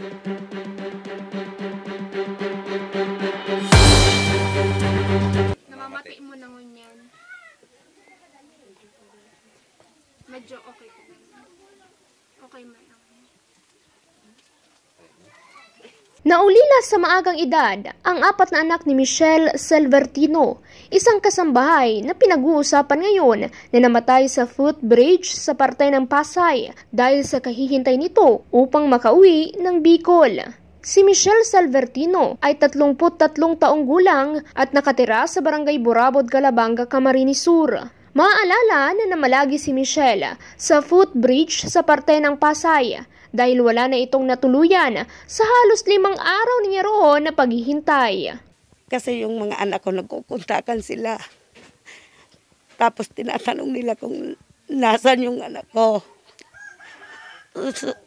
thank you Naulila sa maagang edad ang apat na anak ni Michelle Salvertino, isang kasambahay na pinag-uusapan ngayon na namatay sa footbridge sa parte ng Pasay dahil sa kahihintay nito upang makauwi ng Bicol. Si Michelle Salvertino ay 33 taong gulang at nakatira sa barangay Burabod, Calabanga, Camarines Sur. Maaalala na namalagi si Michelle sa footbridge sa parte ng Pasay dahil wala na itong natuluyan sa halos limang araw niya roon na paghihintay. Kasi yung mga anak ko nagkukuntakan sila. Tapos tinatanong nila kung nasan yung anak ko.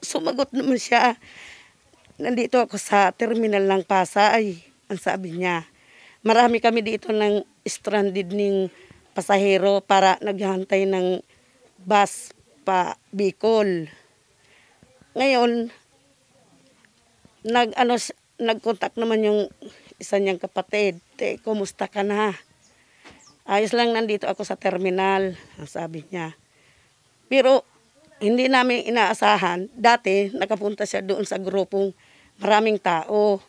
Sumagot naman siya. Nandito ako sa terminal ng Pasay. Ang sabi niya, marami kami dito ng stranded ning pasahero para naghantay ng bus pa Bicol. Ngayon, nag ano nag-contact naman yung isa niyang kapatid. Te, kumusta ka na? Ayos lang nandito ako sa terminal, sabi niya. Pero hindi namin inaasahan. Dati nakapunta siya doon sa grupong maraming tao.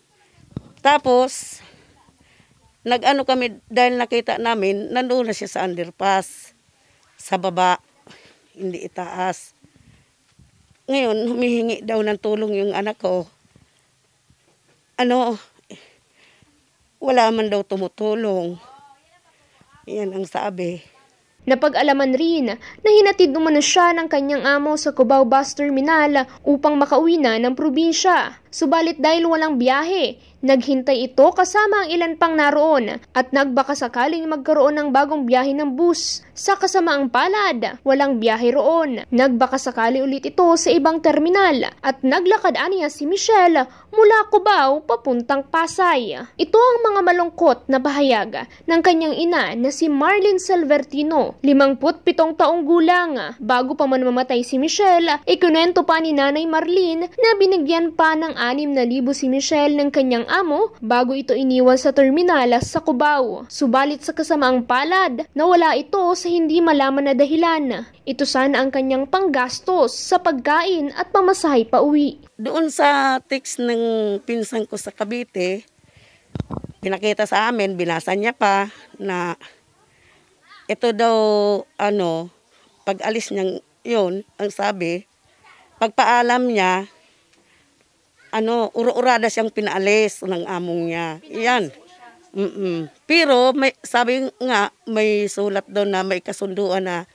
Tapos nagano kami dahil nakita namin, nandoon siya sa underpass, sa baba, hindi itaas. Ngayon, humihingi daw ng tulong yung anak ko. Ano, wala man daw tumutulong. Yan ang sabi. Napag-alaman rin na hinatid umano siya ng kanyang amo sa Cubao Bus Terminal upang makauwi na ng probinsya. Subalit dahil walang biyahe, naghintay ito kasama ang ilan pang naroon at nagbaka sakaling magkaroon ng bagong biyahe ng bus. Sa kasamaang palad, walang biyahe roon. Nagbaka sakali ulit ito sa ibang terminal at naglakad aniya si Michelle mula Cubao papuntang Pasay. Ito ang mga malungkot na bahayag ng kanyang ina na si Marlene Salvertino, 57 taong gulang. Bago pa man mamatay si Michelle, ikunento pa ni Nanay Marlene na binigyan pa ng 6,000 si Michelle ng kanyang amo bago ito iniwan sa terminalas sa Cubao. Subalit sa kasamaang palad, nawala ito sa hindi malaman na dahilan. Ito sana ang kanyang panggastos sa pagkain at pamasahe pa uwi. Doon sa text ng pinsan ko sa Cavite, pinakita sa amin, binasa niya pa na ito daw, ano, pag alis niyang yun, ang sabi, pagpaalam niya, ano, uro-urada siyang pinaalis ng among niya. Iyan. Mm-mm. Pero may, sabi nga, may sulat doon na may kasunduan na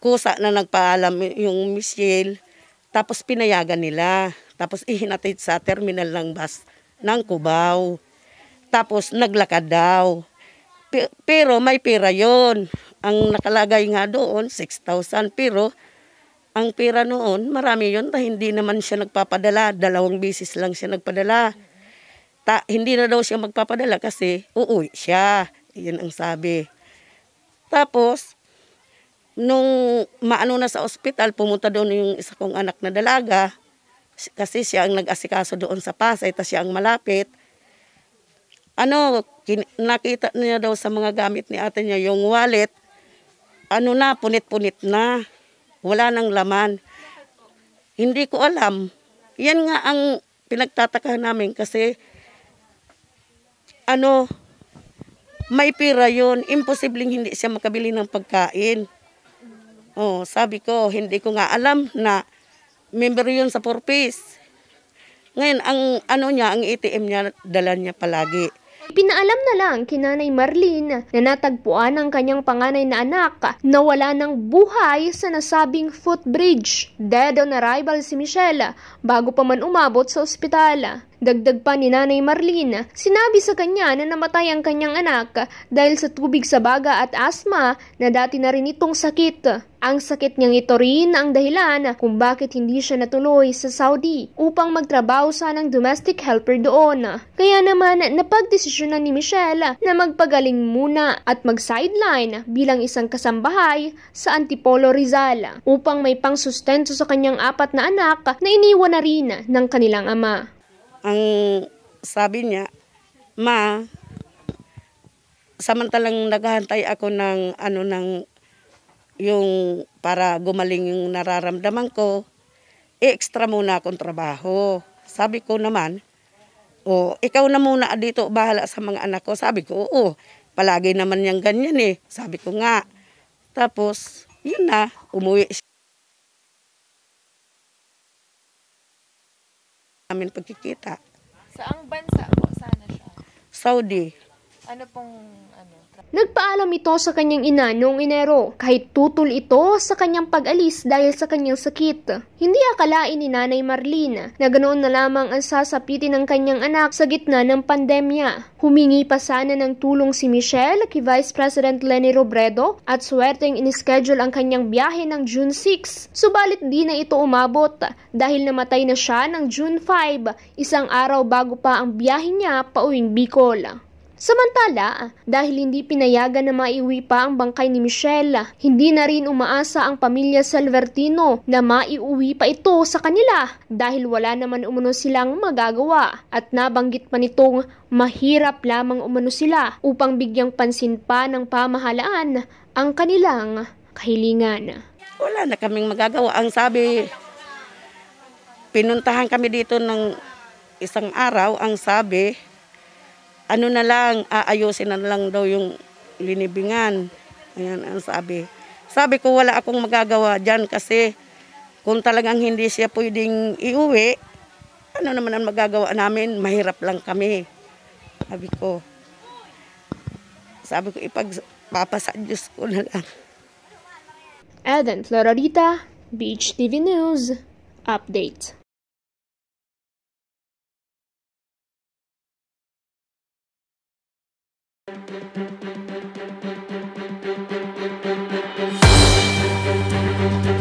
kusa na nagpaalam yung Michelle. Tapos pinayagan nila. Tapos ihinatid sa terminal ng bus ng Cubao. Tapos naglakad daw. P pero may pera yon Ang nakalagay nga doon, 6,000. Pero ang pera noon, marami yon ta hindi naman siya nagpapadala. Dalawang bisis lang siya nagpadala. Ta, hindi na daw siya magpapadala kasi uuwi siya. Yun ang sabi. Tapos, nung maano na sa ospital, pumunta doon yung isa kong anak na dalaga. Kasi siya ang nag-asikaso doon sa Pasay, ta siya ang malapit. Ano, nakita niya daw sa mga gamit ni ate niya yung wallet. Ano na, punit-punit na wala nang laman. Hindi ko alam. Yan nga ang pinagtataka namin kasi ano, may pira yun. Imposibleng hindi siya makabili ng pagkain. Oh, sabi ko, hindi ko nga alam na member yun sa Purpose. Ngayon, ang ano niya, ang ATM niya, dala niya palagi. Ipinaalam na lang kinanay Marlene na natagpuan ang kanyang panganay na anak na wala ng buhay sa nasabing footbridge. Dead on arrival si Michelle bago pa man umabot sa ospital. Dagdag pa ni Nanay Marlene, sinabi sa kanya na namatay ang kanyang anak dahil sa tubig sa baga at asma na dati na rin itong sakit. Ang sakit niyang ito rin ang dahilan kung bakit hindi siya natuloy sa Saudi upang magtrabaho sanang domestic helper doon. Kaya naman napagdesisyonan ni Michelle na magpagaling muna at mag-sideline bilang isang kasambahay sa Antipolo Rizal upang may pangsustento sa kanyang apat na anak na iniwan na rin ng kanilang ama. Ang sabi niya, Ma, samantalang naghahantay ako ng ano ng yung para gumaling yung nararamdaman ko, eh, extra muna akong trabaho. Sabi ko naman, o oh, ikaw na muna dito bahala sa mga anak ko. Sabi ko, oo, palagi naman niyang ganyan eh. Sabi ko nga. Tapos, yun na, umuwi amin pagkikita. Saang bansa po sana siya? Saudi. Ano pong ano? Nagpaalam ito sa kanyang ina noong Enero kahit tutol ito sa kanyang pag-alis dahil sa kanyang sakit. Hindi akalain ni Nanay Marlene na ganoon na lamang ang sasapitin ng kanyang anak sa gitna ng pandemya. Humingi pa sana ng tulong si Michelle kay Vice President Lenny Robredo at swerteng in ang kanyang biyahe ng June 6. Subalit di na ito umabot dahil namatay na siya ng June 5, isang araw bago pa ang biyahe niya pauwing Bicol. Samantala, dahil hindi pinayagan na maiuwi pa ang bangkay ni Michelle, hindi na rin umaasa ang pamilya Salvertino na maiuwi pa ito sa kanila dahil wala naman umano silang magagawa at nabanggit pa nitong mahirap lamang umano sila upang bigyang pansin pa ng pamahalaan ang kanilang kahilingan. Wala na kaming magagawa. Ang sabi, pinuntahan kami dito ng isang araw, ang sabi, ano na lang, aayusin na lang daw yung linibingan. Ayan ang sabi. Sabi ko wala akong magagawa dyan kasi kung talagang hindi siya pwedeng iuwi, ano naman ang magagawa namin, mahirap lang kami. Sabi ko, sabi ko ipagpapasa Diyos ko na lang. Eden Florarita, Beach TV News Update. thank you